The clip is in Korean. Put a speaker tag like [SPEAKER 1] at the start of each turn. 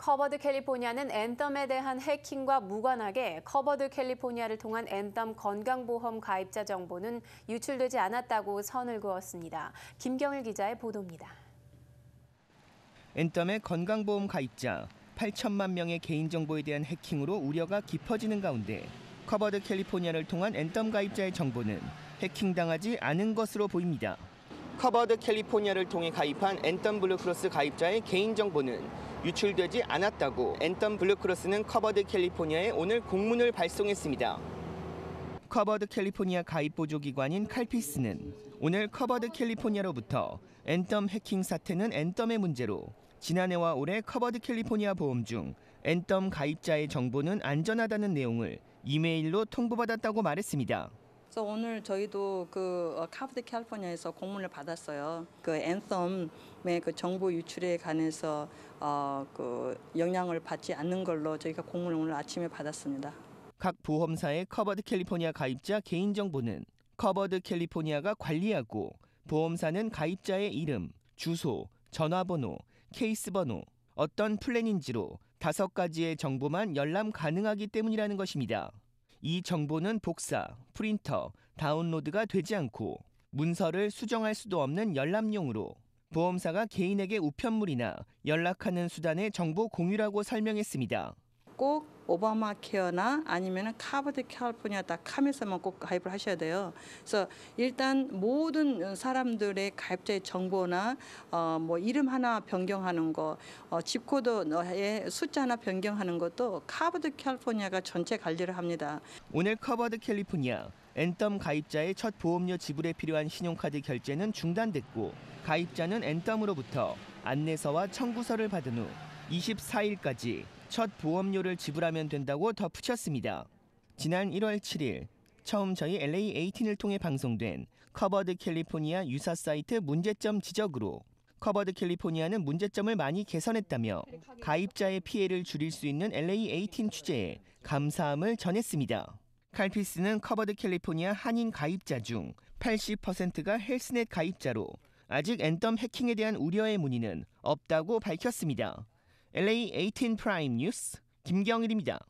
[SPEAKER 1] 커버드 캘리포니아는 앤덤에 대한 해킹과 무관하게 커버드 캘리포니아를 통한 앤덤 건강보험 가입자 정보는 유출되지 않았다고 선을 그었습니다. 김경일 기자의 보도입니다.
[SPEAKER 2] 앤덤의 건강보험 가입자 8천만 명의 개인정보에 대한 해킹으로 우려가 깊어지는 가운데 커버드 캘리포니아를 통한 앤덤 가입자의 정보는 해킹당하지 않은 것으로 보입니다. 커버드 캘리포니아를 통해 가입한 앤턴 블루크로스 가입자의 개인정보는 유출되지 않았다고 앤턴 블루크로스는 커버드 캘리포니아에 오늘 공문을 발송했습니다. 커버드 캘리포니아 가입 보조 기관인 칼피스는 오늘 커버드 캘리포니아로부터 앤덤 해킹 사태는 앤덤의 문제로 지난해와 올해 커버드 캘리포니아 보험 중 앤덤 가입자의 정보는 안전하다는 내용을 이메일로 통보받았다고 말했습니다.
[SPEAKER 1] 그래서 오늘 저희도 그 어, 카브드 캘리포니아에서 공문을 받았어요. 그 앤썸의 그 정보 유출에 관해서 어그 영향을 받지 않는 걸로 저희가 공문을 오늘 아침에 받았습니다.
[SPEAKER 2] 각 보험사의 커버드 캘리포니아 가입자 개인정보는 커버드 캘리포니아가 관리하고 보험사는 가입자의 이름, 주소, 전화번호, 케이스 번호, 어떤 플랜인지로 다섯 가지의 정보만 열람 가능하기 때문이라는 것입니다. 이 정보는 복사, 프린터, 다운로드가 되지 않고 문서를 수정할 수도 없는 열람용으로 보험사가 개인에게 우편물이나 연락하는 수단의
[SPEAKER 1] 정보 공유라고 설명했습니다. 꼭 오바마 케어나 아니면은 카버드 캘리포니아 다 캄에서만 꼭 가입을 하셔야 돼요. 그래서 일단 모든 사람들의 가입자의 정보나 어뭐 이름 하나 변경하는 거, 어 집코드의 숫자 하나 변경하는 것도 카버드 캘리포니아가 전체 관리를 합니다.
[SPEAKER 2] 오늘 카버드 캘리포니아 앤텀 가입자의 첫 보험료 지불에 필요한 신용카드 결제는 중단됐고 가입자는 앤텀으로부터 안내서와 청구서를 받은 후 24일까지 첫 보험료를 지불하면 된다고 덧붙였습니다. 지난 1월 7일 처음 저희 LA18을 통해 방송된 커버드 캘리포니아 유사 사이트 문제점 지적으로 커버드 캘리포니아는 문제점을 많이 개선했다며 가입자의 피해를 줄일 수 있는 LA18 취재에 감사함을 전했습니다. 칼피스는 커버드 캘리포니아 한인 가입자 중 80%가 헬스넷 가입자로 아직 앤덤 해킹에 대한 우려의 문의는 없다고 밝혔습니다. LA 18 프라임 뉴스 김경일입니다.